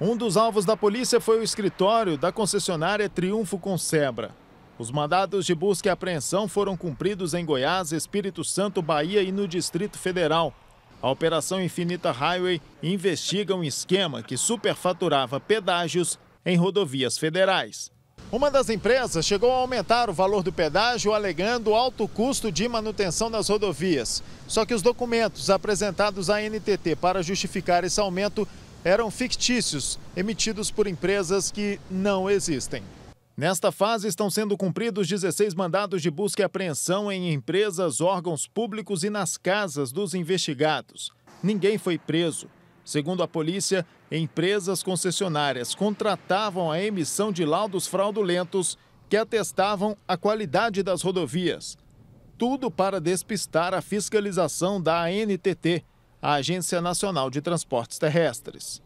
Um dos alvos da polícia foi o escritório da concessionária Triunfo Concebra. Os mandados de busca e apreensão foram cumpridos em Goiás, Espírito Santo, Bahia e no Distrito Federal. A Operação Infinita Highway investiga um esquema que superfaturava pedágios em rodovias federais. Uma das empresas chegou a aumentar o valor do pedágio alegando alto custo de manutenção das rodovias. Só que os documentos apresentados à NTT para justificar esse aumento eram fictícios, emitidos por empresas que não existem. Nesta fase, estão sendo cumpridos 16 mandados de busca e apreensão em empresas, órgãos públicos e nas casas dos investigados. Ninguém foi preso. Segundo a polícia, empresas concessionárias contratavam a emissão de laudos fraudulentos que atestavam a qualidade das rodovias. Tudo para despistar a fiscalização da ANTT, a Agência Nacional de Transportes Terrestres.